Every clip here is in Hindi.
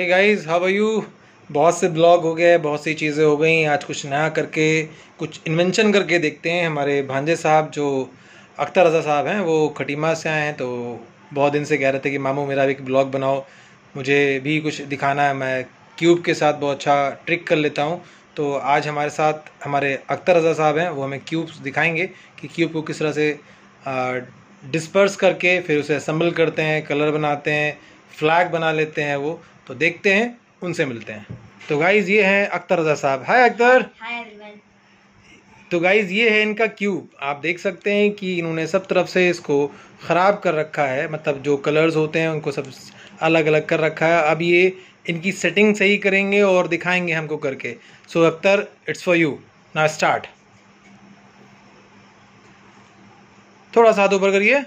hey guys how are you बहुत से ब्लॉग हो गए बहुत सी चीज़ें हो गई आज कुछ नया करके कुछ इन्वेंशन करके देखते हैं हमारे भांजे साहब जो अख्तर रजा साहब हैं वो खटीमा से आए हैं तो बहुत दिन से कह रहे थे कि मामू मेरा भी एक ब्लॉग बनाओ मुझे भी कुछ दिखाना है मैं क्यूब के साथ बहुत अच्छा ट्रिक कर लेता हूँ तो आज हमारे साथ हमारे अख्तर रजा साहब हैं वो हमें क्यूब्स दिखाएंगे कि क्यूब को किस तरह से डिस्पर्स करके फिर उसे असम्बल करते हैं कलर बनाते हैं फ्लैग बना लेते हैं वो तो देखते हैं उनसे मिलते हैं तो गाइज ये है अख्तर रजा साहब हाय अख्तर तो गाइज ये है इनका क्यूब आप देख सकते हैं कि इन्होंने सब तरफ से इसको ख़राब कर रखा है मतलब जो कलर्स होते हैं उनको सब अलग अलग कर रखा है अब ये इनकी सेटिंग सही करेंगे और दिखाएंगे हमको करके so so, Akhtar it's for you ना स्टार्ट थोड़ा सा हाथ ऊपर करिए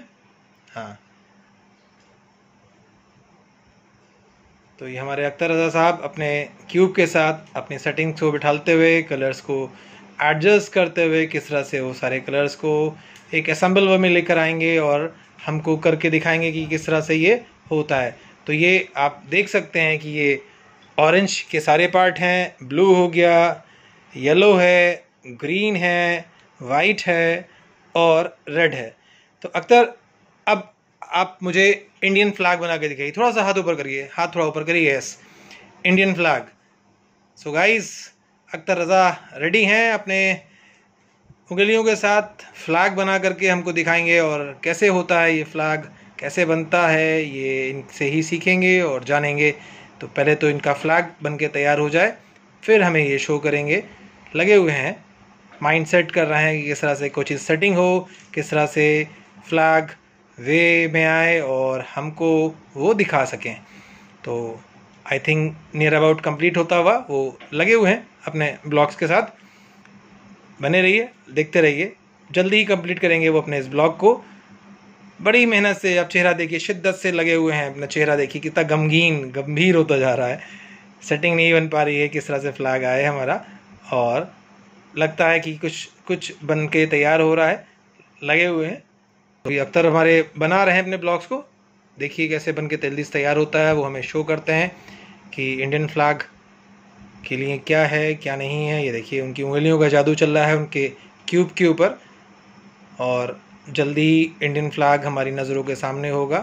हाँ तो ये हमारे अख्तर रजा साहब अपने क्यूब के साथ अपनी सेटिंग्स को बिठाते हुए कलर्स को एडजस्ट करते हुए किस तरह से वो सारे कलर्स को एक असम्बल वे में लेकर आएंगे और हमको करके दिखाएंगे कि किस तरह से ये होता है तो ये आप देख सकते हैं कि ये ऑरेंज के सारे पार्ट हैं ब्लू हो गया येलो है ग्रीन है वाइट है और रेड है तो अक्तर अब आप मुझे इंडियन फ्लैग बना के दिखाइए थोड़ा सा हाथ ऊपर करिए हाथ थोड़ा ऊपर करिए yes Indian flag so guys Akhtar Raza ready हैं अपने उंगलियों के साथ फ्लैग बना करके हमको दिखाएंगे और कैसे होता है ये फ्लैग कैसे बनता है ये इनसे ही सीखेंगे और जानेंगे तो पहले तो इनका फ्लैग बन के तैयार हो जाए फिर हमें ये शो करेंगे लगे हुए हैं माइंड सेट कर रहे हैं कि किस तरह से कोचिंग सेटिंग हो किस तरह से फ्लैग वे में आए और हमको वो दिखा सकें तो I think near about complete होता हुआ वो लगे हुए हैं अपने ब्लॉग्स के साथ बने रहिए देखते रहिए जल्दी ही कंप्लीट करेंगे वो अपने इस ब्लॉग को बड़ी मेहनत से आप चेहरा देखिए शिद्दत से लगे हुए हैं अपना चेहरा देखिए कितना गमगीन गंभीर होता जा रहा है सेटिंग नहीं बन पा रही है किस तरह से फ्लैग आए हमारा और लगता है कि कुछ कुछ बन के तैयार हो रहा है लगे हुए हैं तो ये अख्तर हमारे बना रहे हैं अपने ब्लॉग्स को देखिए कैसे बन के तल्दीस तैयार होता है वो हमें शो करते हैं कि इंडियन फ्लैग के लिए क्या है क्या नहीं है ये देखिए उनकी उंगलियों का जादू चल रहा है उनके क्यूब के ऊपर और जल्दी ही इंडियन फ्लैग हमारी नज़रों के सामने होगा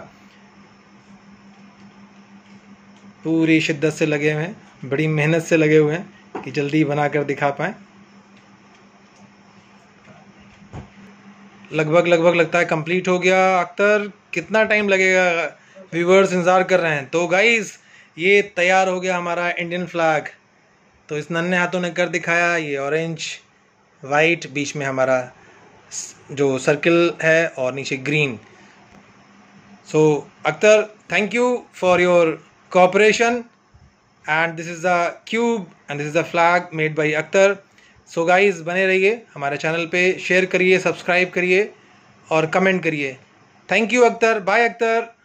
पूरी शिद्दत से लगे हुए हैं बड़ी मेहनत से लगे हुए हैं कि जल्दी बना कर दिखा पाएँ लगभग लगभग लगता है कंप्लीट हो गया अख्तर कितना टाइम लगेगा व्यूवर्स इंतज़ार कर रहे हैं तो गाइस ये तैयार हो गया हमारा इंडियन फ्लैग तो इस नन्हे हाथों ने कर दिखाया ये ऑरेंज वाइट बीच में हमारा जो सर्किल है और नीचे green so Akhtar thank you for your cooperation and this is the cube and this is the flag made by Akhtar so guys बने रहिए हमारे चैनल पे शेयर करिए सब्सक्राइब करिए और कमेंट करिए thank you Akhtar bye Akhtar